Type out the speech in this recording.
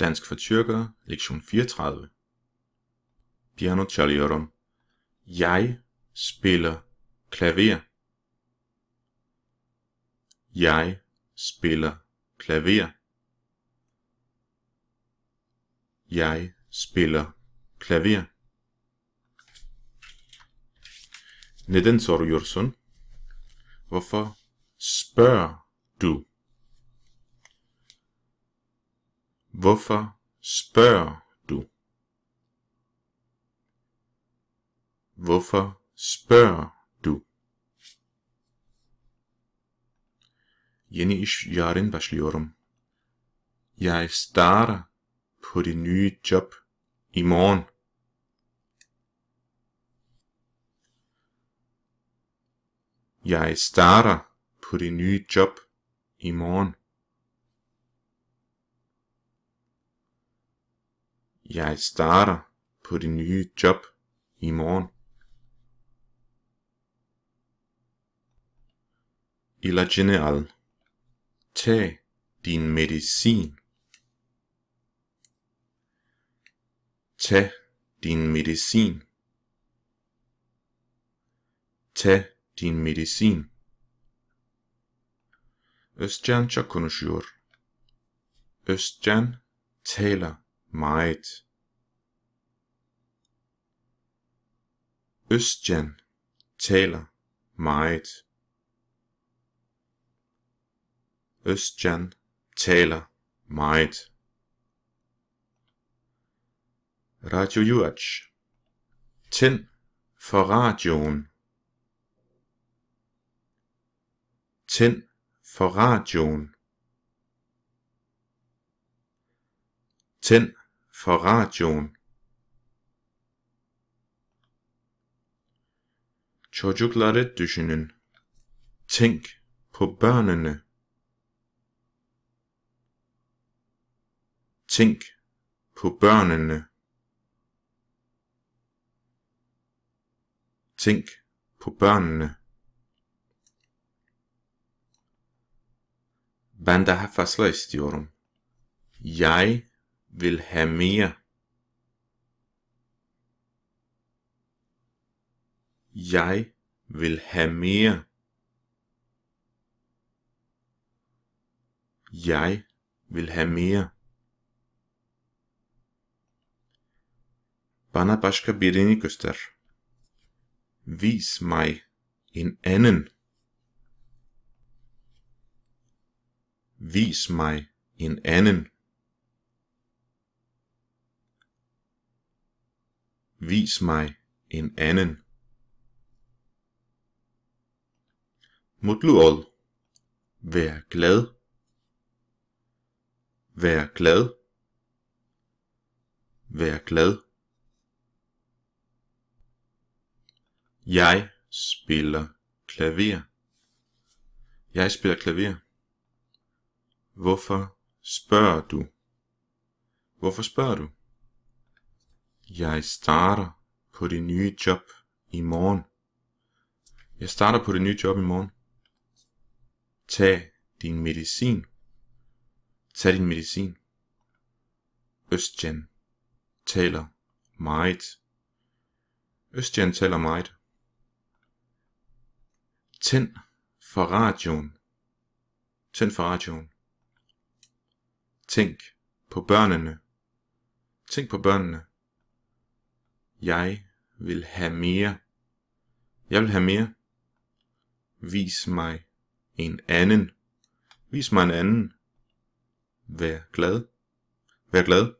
Dansk for Tyrkere, lektion 34. Piano Charliorum. Jeg spiller klaver. Jeg spiller klaver. Jeg spiller klaver. Neden soruyorsun? Hvorfor spørger du? Hvorfor spørger du? Hvorfor spørger du? Yeni iş yarın başlıyorum. Jeg starter på det nye job i morgen. Jeg starter på det nye job i morgen. Jeg starter på det nye job i morgen. I la general. Tag din medicin. Tag din medicin. Tag din medicin. Østjan Chakunushur. Østjan taler meget. Østjan taler meget. Østjan taler meget. Radio Juac. Tænd for radioen. Tænd for radioen. Tænd for radioen. Çocukları düşünün. Tænk på børnene. Tænk på børnene. Tænk på børnene. Ben daha fazla istiyorum. Jeg vil have mere. Jeg vil have mere. Jeg vil have mere. Bana başka birini göster. Vis mig en anden. Vis mig en anden. Vis mig en anden. Mutluol. Vær glad. Vær glad. Vær glad. Jeg spiller klaver. Jeg spiller klaver. Hvorfor spørger du? Hvorfor spørger du? Jeg starter på det nye job i morgen. Jeg starter på det nye job i morgen. Tag din medicin. Tag din medicin. Østjen taler meget. Østjen taler meget. Tænd for radioen. Tænd for radioen. Tænk på børnene. Tænk på børnene. Jeg vil have mere. Jeg vil have mere. Vis mig en anden. Vis mig en anden. Vær glad. Vær glad.